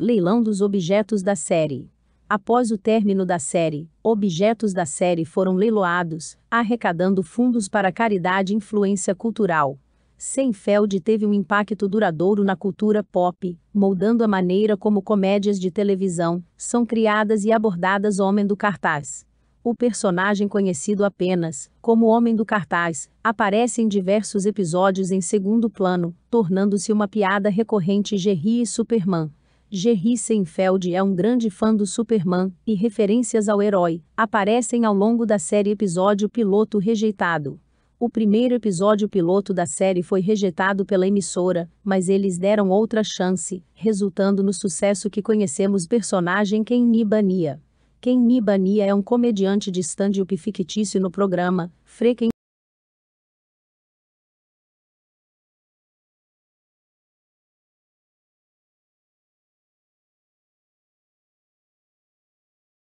Leilão dos objetos da série. Após o término da série, objetos da série foram leiloados, arrecadando fundos para caridade e influência cultural. Seinfeld teve um impacto duradouro na cultura pop, moldando a maneira como comédias de televisão são criadas e abordadas homem do cartaz. O personagem conhecido apenas como Homem do Cartaz aparece em diversos episódios em segundo plano, tornando-se uma piada recorrente Jerry e Superman. Jerry Seinfeld é um grande fã do Superman, e referências ao herói aparecem ao longo da série Episódio Piloto Rejeitado. O primeiro episódio piloto da série foi rejeitado pela emissora, mas eles deram outra chance, resultando no sucesso que conhecemos personagem Ken Nibania. Ken Nibania é um comediante de stand-up fictício no programa Frequent